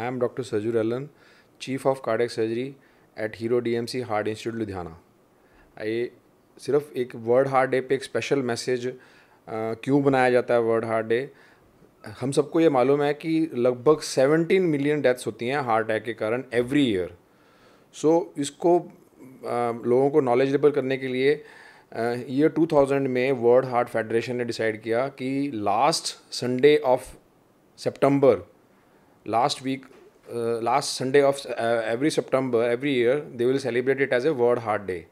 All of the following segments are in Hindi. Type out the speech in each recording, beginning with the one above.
डॉक्टर सजूर Dr. Chief of cardiac surgery at Hero D M C heart institute Ludhiana आई सिर्फ एक वर्ल्ड हार्ट डे पे एक स्पेशल मैसेज क्यों बनाया जाता है वर्ल्ड हार्ट डे हम सबको ये मालूम है कि लगभग 17 मिलियन डेथ्स होती हैं हार्ट अटैक के कारण एवरी ईयर सो इसको आ, लोगों को नॉलेजेबल करने के लिए ईयर 2000 में वर्ल्ड हार्ट फेडरेशन ने डिसाइड किया कि लास्ट संडे ऑफ सितंबर last week last Sunday of every uh, every year they will celebrate it as a world heart day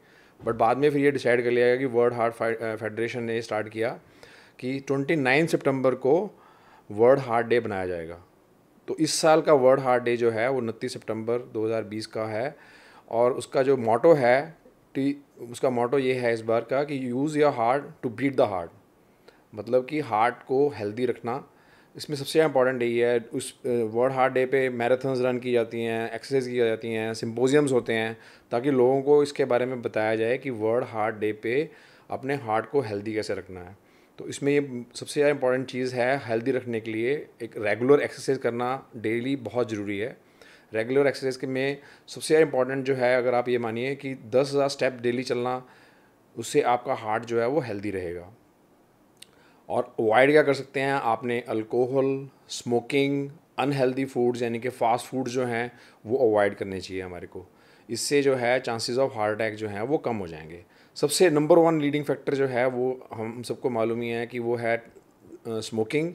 but बाद में फिर ये डिसाइड कर लिया गया कि वर्ल्ड हार्ट फेडरेशन ने स्टार्ट किया कि ट्वेंटी नाइन सितंबर को वर्ल्ड हार्ट डे बनाया जाएगा तो इस साल का वर्ल्ड हार्ट डे जो है वो उनतीस सितंबर 2020 का है और उसका जो मोटो है टी उसका मोटो ये है इस बार का कि use your heart to beat the heart मतलब कि हार्ट को हेल्दी रखना इसमें सबसे इम्पॉर्टेंट यही है उस वर्ल्ड हार्ट डे पे मैराथन्स रन की जाती हैं एक्सरसाइज की जाती हैं सिम्पोजियम्स होते हैं ताकि लोगों को इसके बारे में बताया जाए कि वर्ल्ड हार्ट डे पे अपने हार्ट को हेल्दी कैसे रखना है तो इसमें ये सबसे ज़्यादा इंपॉर्टेंट चीज़ है हेल्दी रखने के लिए एक रेगुलर एक्सरसाइज करना डेली बहुत ज़रूरी है रेगुलर एक्सरसाइज के में सबसे ज़्यादा इंपॉर्टेंट जो है अगर आप ये मानिए कि दस हज़ार स्टेप डेली चलना उससे आपका हार्ट जो है वो हेल्दी रहेगा और अवॉइड क्या कर सकते हैं आपने अल्कोहल स्मोकिंग अनहेल्दी फूड्स यानी कि फ़ास्ट फूड जो हैं वो अवॉइड करने चाहिए हमारे को इससे जो है चांसेस ऑफ हार्ट अटैक जो हैं वो कम हो जाएंगे सबसे नंबर वन लीडिंग फैक्टर जो है वो हम सबको मालूम ही है कि वो है स्मोकिंग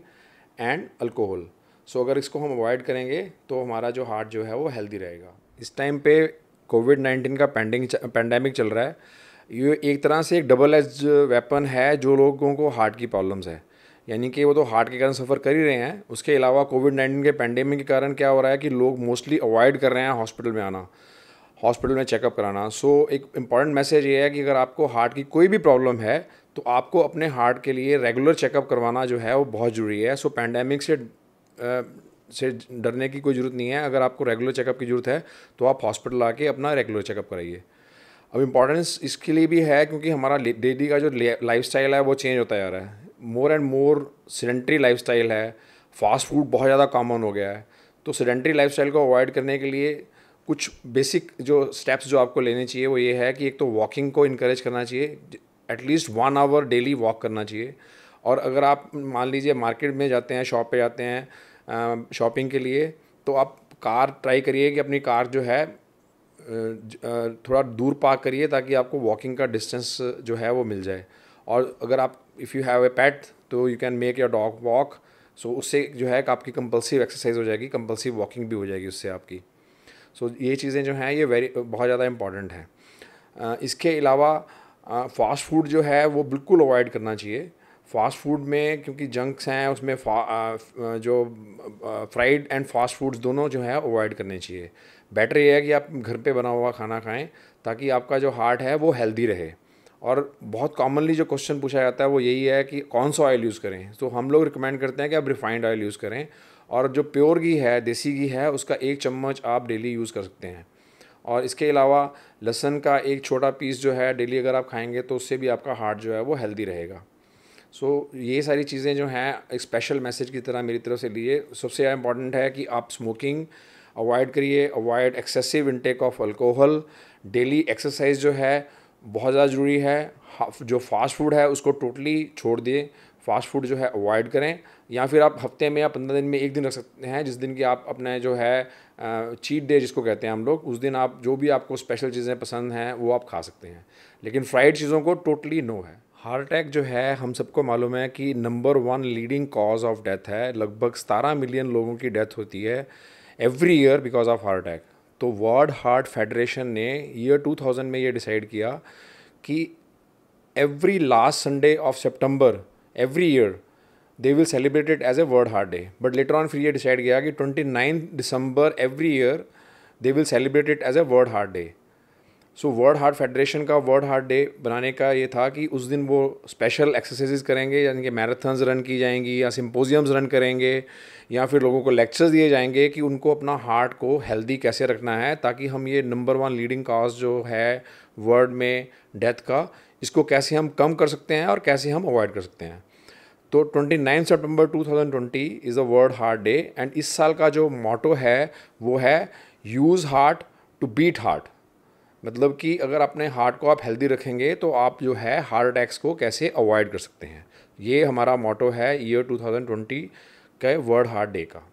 एंड अल्कोहल सो अगर इसको हम अवॉइड करेंगे तो हमारा जो हार्ट जो है वो हेल्दी रहेगा इस टाइम पे कोविड नाइन्टीन का पेंडिंग पेंडेमिक चल रहा है ये एक तरह से एक डबल एज वेपन है जो लोगों को हार्ट की प्रॉब्लम्स है यानी कि वो तो हार्ट के कारण सफ़र कर ही रहे हैं उसके अलावा कोविड नाइन्टीन के पैंडेमिक के कारण क्या हो रहा है कि लोग मोस्टली अवॉइड कर रहे हैं हॉस्पिटल में आना हॉस्पिटल में चेकअप कराना सो so, एक इम्पॉर्टेंट मैसेज ये है कि अगर आपको हार्ट की कोई भी प्रॉब्लम है तो आपको अपने हार्ट के लिए रेगुलर चेकअप करवाना जो है वो बहुत ज़रूरी है सो so, पैंडेमिक से आ, से डरने की कोई ज़रूरत नहीं है अगर आपको रेगुलर चेकअप की ज़रूरत है तो आप हॉस्पिटल आके अपना रेगुलर चेकअप कराइए अब इम्पॉर्टेंस इसके लिए भी है क्योंकि हमारा डेली का जो लाइफ स्टाइल है वो चेंज होता जा रहा है more and more sedentary life style है फास्ट फूड बहुत ज़्यादा कॉमन हो गया है तो सिडेंट्री लाइफ स्टाइल को अवॉइड करने के लिए कुछ बेसिक जो स्टेप्स जो आपको लेने चाहिए वो ये है कि एक तो वॉकिंग को इनक्रेज करना चाहिए at least one hour daily walk करना चाहिए और अगर आप मान लीजिए मार्केट में जाते हैं शॉप पे जाते हैं शॉपिंग के लिए तो आप कार ट्राई करिए कि अपनी कार जो है थोड़ा दूर पार्क करिए ताकि आपको वॉकिंग का डिस्टेंस जो है वो मिल जाए और अगर आप if you have a pet तो you can make your dog walk so उससे जो है आपकी कंपल्सिव एक्सरसाइज हो जाएगी कंपल्सिव वॉकिंग भी हो जाएगी उससे आपकी सो so, ये चीज़ें जो हैं ये वेरी बहुत ज़्यादा इम्पॉर्टेंट हैं इसके अलावा फास्ट फूड जो है वो बिल्कुल अवॉइड करना चाहिए फास्ट फूड में क्योंकि जंक्स हैं उसमें जो फ्राइड एंड फास्ट फूड्स दोनों जो है अवॉइड करने चाहिए बेटर ये है कि आप घर पे बना हुआ खाना खाएं ताकि आपका जो हार्ट है वो हेल्दी रहे और बहुत कॉमनली जो क्वेश्चन पूछा जाता है वो यही है कि कौन सा ऑयल यूज़ करें तो हम लोग रिकमेंड करते हैं कि आप रिफाइंड ऑयल यूज़ करें और जो प्योर घी है देसी घी है उसका एक चम्मच आप डेली यूज़ कर सकते हैं और इसके अलावा लहसन का एक छोटा पीस जो है डेली अगर आप खाएंगे तो उससे भी आपका हार्ट जो है वो हेल्दी रहेगा सो so, ये सारी चीज़ें जो हैं एक स्पेशल मैसेज की तरह मेरी तरफ से लिए सबसे इम्पॉर्टेंट है कि आप स्मोकिंग अवॉइड करिए avoid excessive intake of alcohol daily exercise जो है बहुत ज़्यादा ज़रूरी है जो फास्ट फूड है उसको टोटली छोड़ दिए फास्ट फूड जो है अवॉइड करें या फिर आप हफ्ते में या पंद्रह दिन में एक दिन रख सकते हैं जिस दिन की आप अपने जो है चीट डे जिसको कहते हैं हम लोग उस दिन आप जो भी आपको स्पेशल चीज़ें पसंद हैं वो आप खा सकते हैं लेकिन फ्राइड चीज़ों को टोटली नो है हार्ट अटैक जो है हम सबको मालूम है कि number one leading cause of death है लगभग सतारह मिलियन लोगों की डेथ होती है every year because of heart attack तो वर्ल्ड हार्ट फेडरेशन ने ईयर 2000 में ये डिसाइड किया कि एवरी लास्ट संडे ऑफ सितंबर every year they will celebrated as a world heart day but later on फिर ये डिसाइड किया कि ट्वेंटी दिसंबर every year they will celebrated as a world heart day so world heart federation का वर्ल्ड हार्ट डे बनाने का ये था कि उस दिन वो स्पेशल एक्सरसाइजेज करेंगे यानी कि मैराथन्स रन की जाएंगी या सिम्पोजियम्स रन करेंगे या फिर लोगों को लेक्चर्स दिए जाएंगे कि उनको अपना हार्ट को हेल्दी कैसे रखना है ताकि हम ये नंबर वन लीडिंग काज जो है वर्ल्ड में डेथ का इसको कैसे हम कम कर सकते हैं और कैसे हम अवॉइड कर सकते हैं तो 29 सितंबर 2020 is a world heart day and इस साल का जो मोटो है वो है use heart to beat heart मतलब कि अगर अपने हार्ट को आप हेल्दी रखेंगे तो आप जो है हार्ट अटैक्स को कैसे अवॉइड कर सकते हैं ये हमारा मोटो है ईयर 2020 के वर्ल्ड हार्ट डे का